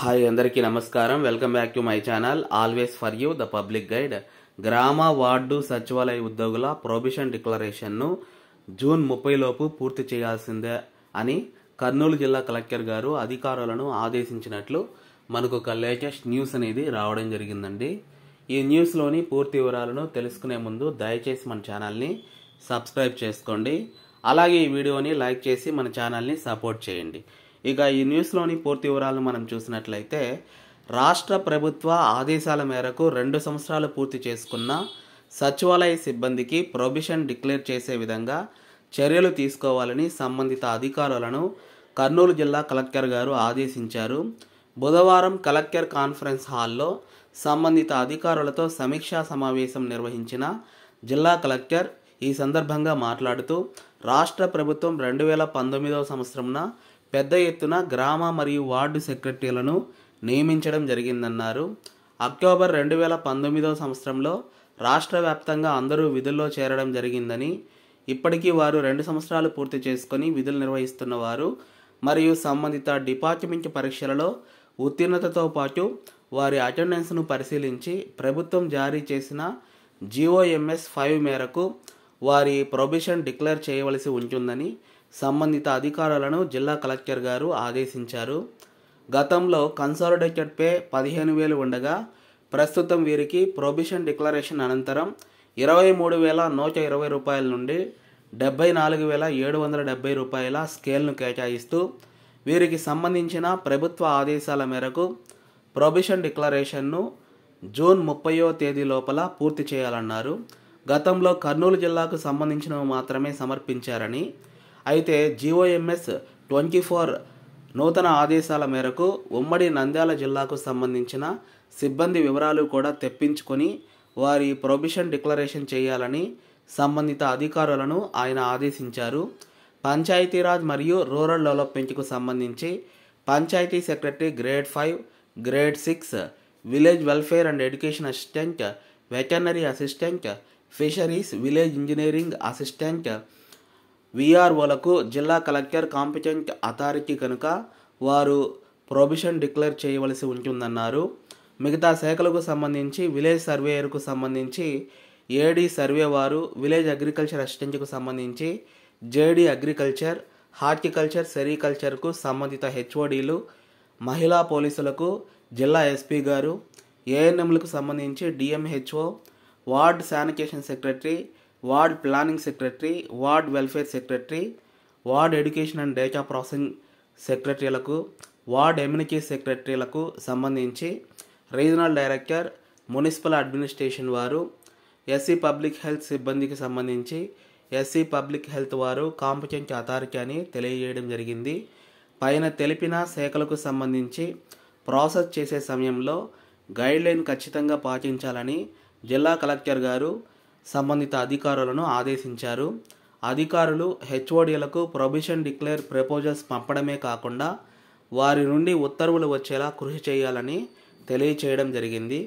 hi అందరికీ నమస్కారం welcome back to my channel always for you the public guide గ్రామ ward సచివాలయ ఉద్యోగుల ప్రొబిషన్ డిక్లరేషన్ను జూన్ ముప్పైలోపు పూర్తి చేయాల్సిందే అని కర్నూలు జిల్లా కలెక్టర్ గారు అధికారులను ఆదేశించినట్లు మనకు ఒక లేటెస్ట్ న్యూస్ అనేది రావడం జరిగిందండి ఈ న్యూస్లోని పూర్తి వివరాలను తెలుసుకునే ముందు దయచేసి మన ఛానల్ని సబ్స్క్రైబ్ చేసుకోండి అలాగే ఈ వీడియోని లైక్ చేసి మన ఛానల్ని సపోర్ట్ చేయండి ఇక ఈ న్యూస్లోని పూర్తి వివరాలను మనం చూసినట్లయితే రాష్ట్ర ప్రభుత్వ ఆదేశాల మేరకు రెండు సంవత్సరాలు పూర్తి చేసుకున్న సచివాలయ సిబ్బందికి ప్రొబిషన్ డిక్లేర్ చేసే విధంగా చర్యలు తీసుకోవాలని సంబంధిత అధికారులను కర్నూలు జిల్లా కలెక్టర్ గారు ఆదేశించారు బుధవారం కలెక్టర్ కాన్ఫరెన్స్ హాల్లో సంబంధిత అధికారులతో సమీక్షా సమావేశం నిర్వహించిన జిల్లా కలెక్టర్ ఈ సందర్భంగా మాట్లాడుతూ రాష్ట్ర ప్రభుత్వం రెండు వేల పంతొమ్మిదవ సంవత్సరంన పెద్ద ఎత్తున గ్రామ మరియు వార్డు సెక్రటరీలను నియమించడం జరిగిందన్నారు అక్టోబర్ రెండు వేల పంతొమ్మిదవ సంవత్సరంలో రాష్ట్ర వ్యాప్తంగా అందరూ విధుల్లో చేరడం జరిగిందని ఇప్పటికీ వారు రెండు సంవత్సరాలు పూర్తి చేసుకొని విధులు నిర్వహిస్తున్న వారు మరియు సంబంధిత డిపార్ట్మెంట్ పరీక్షలలో ఉత్తీర్ణతతో పాటు వారి అటెండెన్స్ను పరిశీలించి ప్రభుత్వం జారీ చేసిన జిఓఎంఎస్ ఫైవ్ మేరకు వారి ప్రొబిషన్ డిక్లేర్ చేయవలసి ఉంటుందని సంబంధిత అధికారులను జిల్లా కలెక్టర్ గారు ఆదేశించారు గతంలో కన్సాలిడేటెడ్ పే పదిహేను వేలు ఉండగా ప్రస్తుతం వీరికి ప్రొబిషన్ డిక్లరేషన్ అనంతరం ఇరవై మూడు వేల నూట ఇరవై రూపాయల నుండి డెబ్బై నాలుగు వేల ఏడు వందల డెబ్బై రూపాయల స్కేల్ను కేటాయిస్తూ వీరికి సంబంధించిన ప్రభుత్వ ఆదేశాల మేరకు ప్రొబిషన్ డిక్లరేషన్ను జూన్ ముప్పయో తేదీ లోపల పూర్తి చేయాలన్నారు గతంలో కర్నూలు జిల్లాకు సంబంధించినవి మాత్రమే సమర్పించారని అయితే జిఓఎంఎస్ ట్వంటీ ఫోర్ నూతన ఆదేశాల మేరకు ఉమ్మడి నంద్యాల జిల్లాకు సంబంధించిన సిబ్బంది వివరాలు కూడా తెప్పించుకొని వారి ప్రొబిషన్ డిక్లరేషన్ చేయాలని సంబంధిత అధికారులను ఆయన ఆదేశించారు పంచాయతీరాజ్ మరియు రూరల్ డెవలప్మెంట్కు సంబంధించి panchayat secretary grade five grade six village welfare and education assistant veterinary assistant fisheries village engineering assistant విఆర్ఓలకు జిల్లా కలెక్టర్ కాంపిటెంట్ అథారిటీ కనుక వారు ప్రొబిషన్ డిక్లేర్ చేయవలసి ఉంటుందన్నారు మిగతా శాఖలకు సంబంధించి విలేజ్ సర్వేయర్కు సంబంధించి ఏడీ సర్వే వారు విలేజ్ అగ్రికల్చర్ అసిస్టెంట్కు సంబంధించి జేడీ అగ్రికల్చర్ హార్టికల్చర్ సెరికల్చర్కు సంబంధిత హెచ్ఓడీలు మహిళా పోలీసులకు జిల్లా ఎస్పీ గారు ఏఎన్ఎంలకు సంబంధించి DMHO ward sanitation secretary ward planning secretary ward welfare secretary ward education and data processing సెక్రటరీలకు వార్డ్ ఎమ్యూనిటీ సెక్రటరీలకు సంబంధించి రీజనల్ డైరెక్టర్ మున్సిపల్ అడ్మినిస్ట్రేషన్ వారు ఎస్సీ పబ్లిక్ హెల్త్ సిబ్బందికి సంబంధించి ఎస్సీ పబ్లిక్ హెల్త్ వారు కాంపిటెంట్ అథారిటీ అని తెలియజేయడం జరిగింది పైన తెలిపిన శాఖలకు సంబంధించి ప్రాసెస్ చేసే సమయంలో గైడ్లైన్ ఖచ్చితంగా పాటించాలని జిల్లా కలెక్టర్ గారు సంబంధిత అధికారులను ఆదేశించారు అధికారులు హెచ్ఓడీలకు ప్రొబిషన్ డిక్లేర్ ప్రపోజల్స్ పంపడమే కాకుండా వారి నుండి ఉత్తర్వులు వచ్చేలా కృషి చేయాలని తెలియచేయడం జరిగింది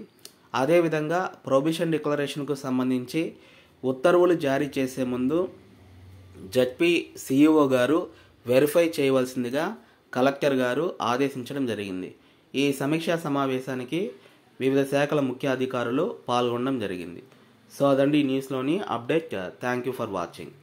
అదేవిధంగా ప్రొబిషన్ డిక్లరేషన్కు సంబంధించి ఉత్తర్వులు జారీ చేసే ముందు జడ్పీ సిఇఓ గారు వెరిఫై చేయవలసిందిగా కలెక్టర్ గారు ఆదేశించడం జరిగింది ఈ సమీక్షా సమావేశానికి వివిధ శాఖల ముఖ్య అధికారులు పాల్గొనడం జరిగింది సో అదండి ఈ న్యూస్లోని update thank you for watching